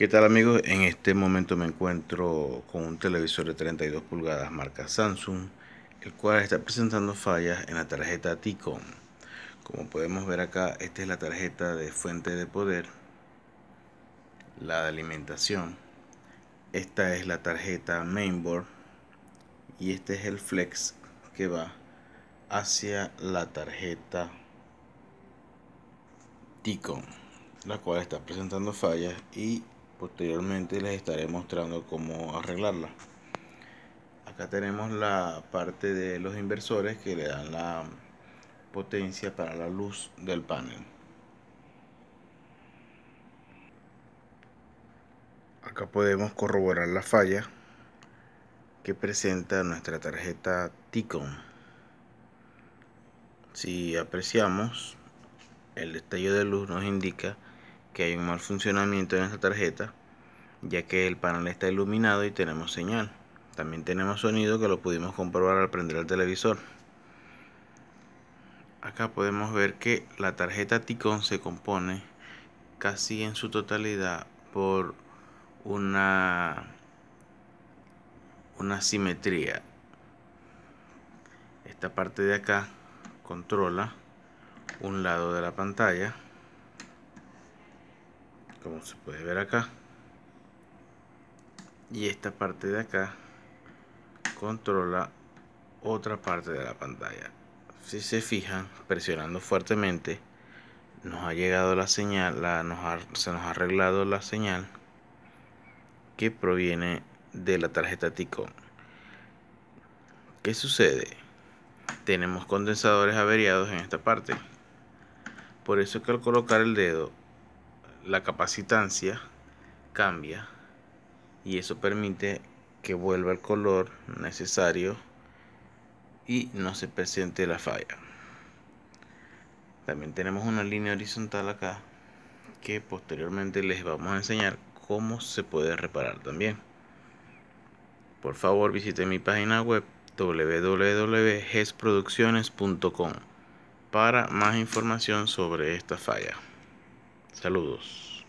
¿Qué tal amigos? En este momento me encuentro con un televisor de 32 pulgadas marca Samsung, el cual está presentando fallas en la tarjeta t Como podemos ver acá, esta es la tarjeta de fuente de poder, la de alimentación, esta es la tarjeta mainboard y este es el flex que va hacia la tarjeta t la cual está presentando fallas y posteriormente les estaré mostrando cómo arreglarla acá tenemos la parte de los inversores que le dan la potencia para la luz del panel acá podemos corroborar la falla que presenta nuestra tarjeta ticom si apreciamos el destello de luz nos indica que hay un mal funcionamiento en esta tarjeta ya que el panel está iluminado y tenemos señal. También tenemos sonido que lo pudimos comprobar al prender el televisor. Acá podemos ver que la tarjeta Ticon se compone casi en su totalidad por una, una simetría. Esta parte de acá controla un lado de la pantalla, como se puede ver acá y esta parte de acá controla otra parte de la pantalla si se fijan presionando fuertemente nos ha llegado la señal se nos ha arreglado la señal que proviene de la tarjeta ticón ¿qué sucede? tenemos condensadores averiados en esta parte por eso que al colocar el dedo la capacitancia cambia y eso permite que vuelva el color necesario y no se presente la falla también tenemos una línea horizontal acá que posteriormente les vamos a enseñar cómo se puede reparar también por favor visite mi página web www.gesproducciones.com para más información sobre esta falla saludos